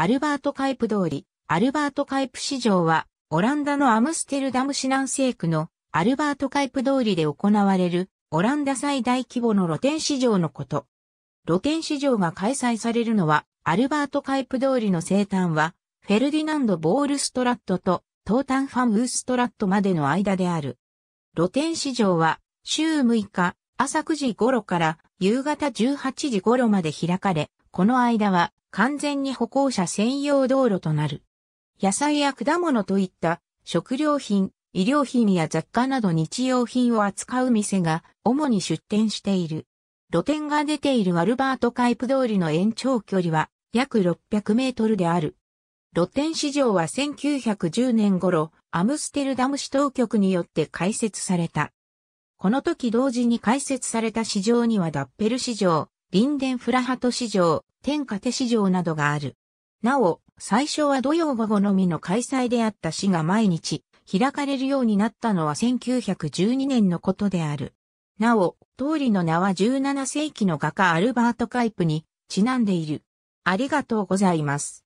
アルバート・カイプ通り、アルバート・カイプ市場は、オランダのアムステルダム市南西区のアルバート・カイプ通りで行われる、オランダ最大規模の露天市場のこと。露天市場が開催されるのは、アルバート・カイプ通りの生誕は、フェルディナンド・ボールストラットと、トータンファン・ウーストラットまでの間である。露天市場は、週6日、朝9時頃から夕方18時頃まで開かれ、この間は完全に歩行者専用道路となる。野菜や果物といった食料品、医療品や雑貨など日用品を扱う店が主に出店している。露店が出ているアルバートカイプ通りの延長距離は約600メートルである。露店市場は1910年頃、アムステルダム市当局によって開設された。この時同時に開設された市場にはダッペル市場、リンデンフラハト市場、天下手市場などがある。なお、最初は土曜午後のみの開催であった市が毎日開かれるようになったのは1912年のことである。なお、通りの名は17世紀の画家アルバート・カイプにちなんでいる。ありがとうございます。